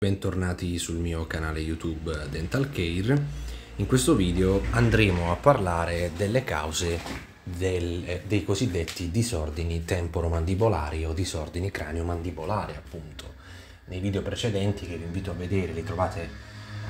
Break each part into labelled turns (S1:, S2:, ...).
S1: Bentornati sul mio canale YouTube Dental Care. In questo video andremo a parlare delle cause del, eh, dei cosiddetti disordini temporomandibolari o disordini cranio-mandibolari, appunto. Nei video precedenti che vi invito a vedere li trovate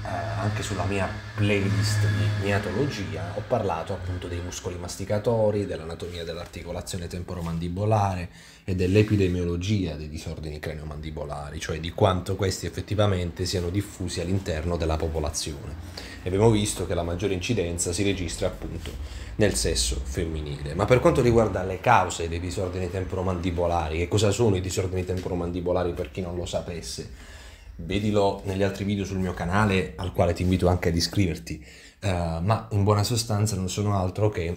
S1: eh, anche sulla mia playlist di neatologia ho parlato appunto dei muscoli masticatori, dell'anatomia dell'articolazione temporomandibolare e dell'epidemiologia dei disordini craniomandibolari, cioè di quanto questi effettivamente siano diffusi all'interno della popolazione. E abbiamo visto che la maggiore incidenza si registra appunto nel sesso femminile. Ma per quanto riguarda le cause dei disordini temporomandibolari, che cosa sono i disordini temporomandibolari per chi non lo sapesse? vedilo negli altri video sul mio canale al quale ti invito anche ad iscriverti, uh, ma in buona sostanza non sono altro che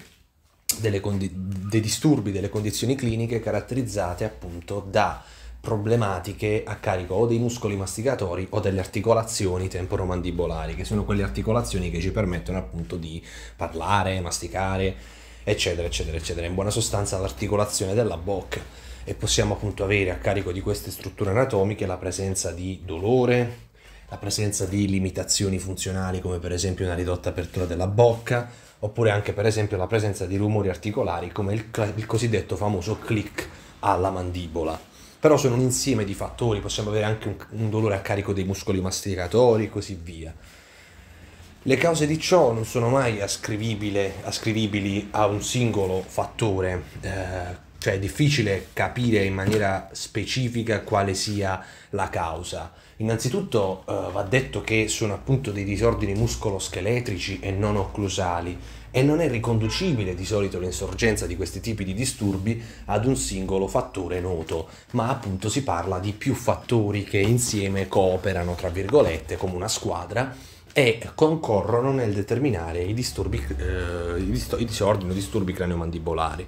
S1: condi- dei disturbi, delle condizioni cliniche caratterizzate appunto da problematiche a carico o dei muscoli masticatori o delle articolazioni temporomandibolari, che sono quelle articolazioni che ci permettono appunto di parlare, masticare, eccetera, eccetera, eccetera. In buona sostanza l'articolazione della bocca e possiamo appunto avere a carico di queste strutture anatomiche la presenza di dolore, la presenza di limitazioni funzionali come per esempio una ridotta apertura della bocca, oppure anche per esempio la presenza di rumori articolari come il, il cosiddetto famoso click alla mandibola. Però sono un insieme di fattori, possiamo avere anche un, un dolore a carico dei muscoli masticatori e così via. Le cause di ciò non sono mai ascrivibili a un singolo fattore. Eh, cioè è difficile capire in maniera specifica quale sia la causa. Innanzitutto eh, va detto che sono appunto dei disordini muscoloscheletrici e non occlusali e non è riconducibile di solito l'insorgenza di questi tipi di disturbi ad un singolo fattore noto, ma appunto si parla di più fattori che insieme cooperano, tra virgolette, come una squadra e concorrono nel determinare i disturbi, eh, i, disordini o disturbi craniomandibolari.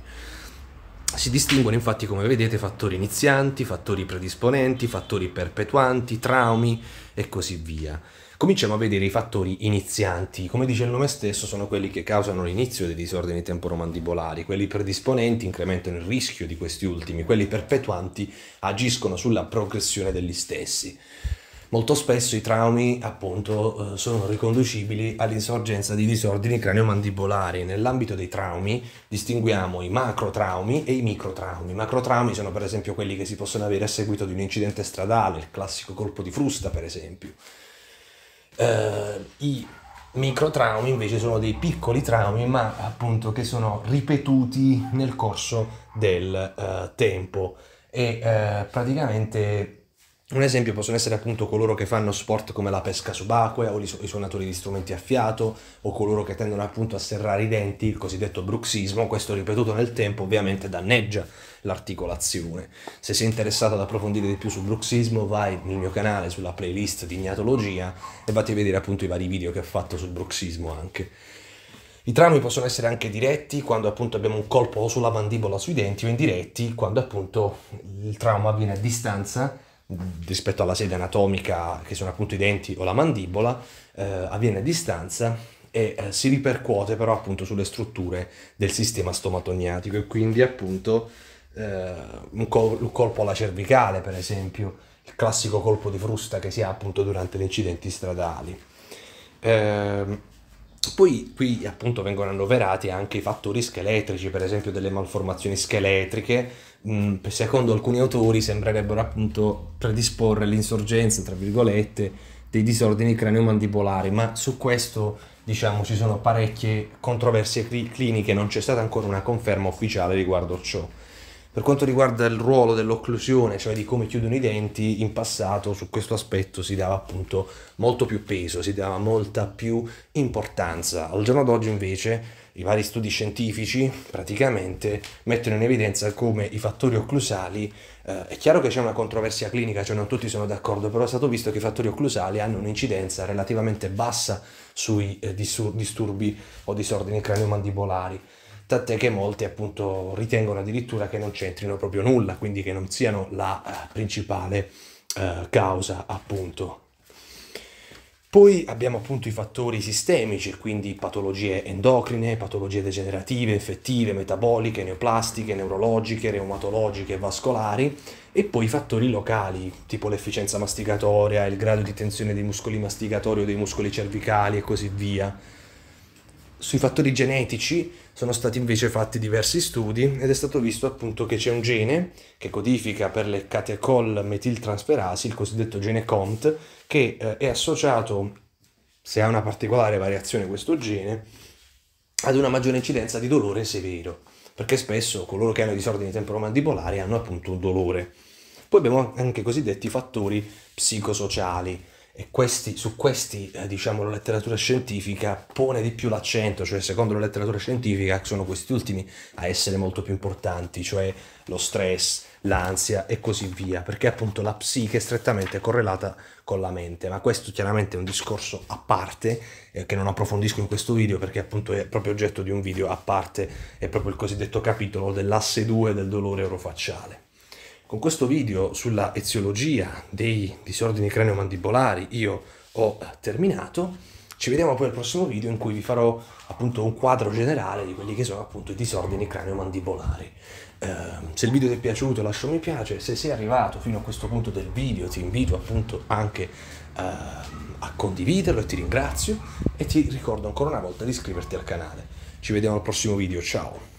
S1: Si distinguono infatti, come vedete, fattori inizianti, fattori predisponenti, fattori perpetuanti, traumi e così via. Cominciamo a vedere i fattori inizianti. Come dice il nome stesso, sono quelli che causano l'inizio dei disordini temporomandibolari. Quelli predisponenti incrementano il rischio di questi ultimi, quelli perpetuanti agiscono sulla progressione degli stessi molto spesso i traumi appunto eh, sono riconducibili all'insorgenza di disordini craniomandibolari. Nell'ambito dei traumi distinguiamo i macrotraumi e i microtraumi. I macrotraumi sono per esempio quelli che si possono avere a seguito di un incidente stradale, il classico colpo di frusta per esempio. Uh, I microtraumi invece sono dei piccoli traumi ma appunto che sono ripetuti nel corso del uh, tempo e uh, praticamente un esempio possono essere appunto coloro che fanno sport come la pesca subacquea o i, suonatori di strumenti a fiato o coloro che tendono appunto a serrare i denti, il cosiddetto bruxismo, questo ripetuto nel tempo ovviamente danneggia l'articolazione. Se sei interessato ad approfondire di più sul bruxismo vai nel mio canale sulla playlist di gnatologia e vatti a vedere appunto i vari video che ho fatto sul bruxismo anche. I traumi possono essere anche diretti quando appunto abbiamo un colpo o sulla mandibola o sui denti o indiretti quando appunto il trauma avviene a distanza rispetto alla sede anatomica che sono appunto i denti o la mandibola, eh, avviene a distanza e eh, si ripercuote però appunto sulle strutture del sistema stomatogniatico e quindi appunto eh, un, col- un, colpo alla cervicale per esempio, il classico colpo di frusta che si ha appunto durante gli incidenti stradali. Ehm, poi qui appunto vengono annoverati anche i fattori scheletrici, per esempio delle malformazioni scheletriche, mh, mm, secondo alcuni autori sembrerebbero appunto predisporre l'insorgenza, tra virgolette, dei disordini cranio-mandibolari, ma su questo diciamo ci sono parecchie controversie cl- cliniche, non c'è stata ancora una conferma ufficiale riguardo ciò. Per quanto riguarda il ruolo dell'occlusione, cioè di come chiudono i denti, in passato su questo aspetto si dava appunto molto più peso, si dava molta più importanza. Al giorno d'oggi invece i vari studi scientifici praticamente mettono in evidenza come i fattori occlusali, eh, è chiaro che c'è una controversia clinica, cioè non tutti sono d'accordo, però è stato visto che i fattori occlusali hanno un'incidenza relativamente bassa sui eh, disturbi o disordini cranio-mandibolari, tant'è che molti appunto ritengono addirittura che non c'entrino proprio nulla, quindi che non siano la eh, principale eh, causa appunto poi abbiamo appunto i fattori sistemici, quindi patologie endocrine, patologie degenerative, infettive, metaboliche, neoplastiche, neurologiche, reumatologiche, vascolari e poi i fattori locali, tipo l'efficienza masticatoria, il grado di tensione dei muscoli masticatori o dei muscoli cervicali e così via. Sui fattori genetici sono stati invece fatti diversi studi ed è stato visto appunto che c'è un gene che codifica per le catechol metiltransferasi, il cosiddetto gene CONT, che eh, è associato, se ha una particolare variazione questo gene, ad una maggiore incidenza di dolore severo, perché spesso coloro che hanno disordini temporomandibolari hanno appunto un dolore. Poi abbiamo anche i cosiddetti fattori psicosociali, e questi, su questi eh, diciamo, la letteratura scientifica pone di più l'accento, cioè secondo la letteratura scientifica sono questi ultimi a essere molto più importanti, cioè lo stress, l'ansia e così via, perché appunto la psiche è strettamente correlata con la mente, ma questo chiaramente è un discorso a parte eh, che non approfondisco in questo video perché appunto è proprio oggetto di un video a parte, è proprio il cosiddetto capitolo dell'asse 2 del dolore orofacciale. Con questo video sulla eziologia dei disordini cranio-mandibolari io ho eh, terminato. Ci vediamo poi al prossimo video in cui vi farò appunto un quadro generale di quelli che sono appunto i disordini craniomandibolari. Eh, se il video ti è piaciuto lascia un mi piace, se sei arrivato fino a questo punto del video ti invito appunto anche eh, a condividerlo e ti ringrazio e ti ricordo ancora una volta di iscriverti al canale. Ci vediamo al prossimo video, ciao!